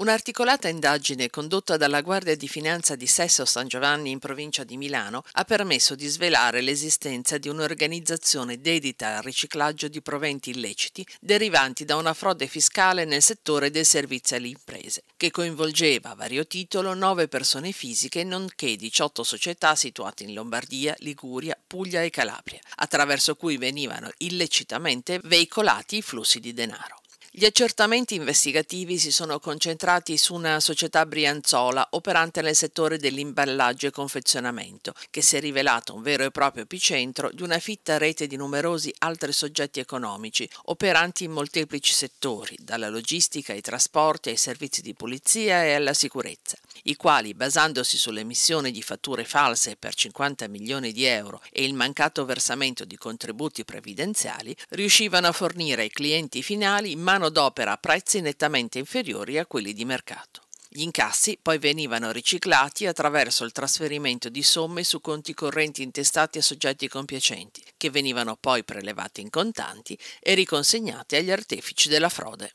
Un'articolata indagine condotta dalla Guardia di Finanza di Sesso San Giovanni in provincia di Milano ha permesso di svelare l'esistenza di un'organizzazione dedita al riciclaggio di proventi illeciti derivanti da una frode fiscale nel settore dei servizi alle imprese, che coinvolgeva a vario titolo nove persone fisiche nonché 18 società situate in Lombardia, Liguria, Puglia e Calabria, attraverso cui venivano illecitamente veicolati i flussi di denaro. Gli accertamenti investigativi si sono concentrati su una società brianzola operante nel settore dell'imballaggio e confezionamento, che si è rivelato un vero e proprio epicentro di una fitta rete di numerosi altri soggetti economici, operanti in molteplici settori, dalla logistica ai trasporti ai servizi di pulizia e alla sicurezza i quali, basandosi sull'emissione di fatture false per 50 milioni di euro e il mancato versamento di contributi previdenziali, riuscivano a fornire ai clienti finali mano d'opera a prezzi nettamente inferiori a quelli di mercato. Gli incassi poi venivano riciclati attraverso il trasferimento di somme su conti correnti intestati a soggetti compiacenti, che venivano poi prelevati in contanti e riconsegnati agli artefici della frode.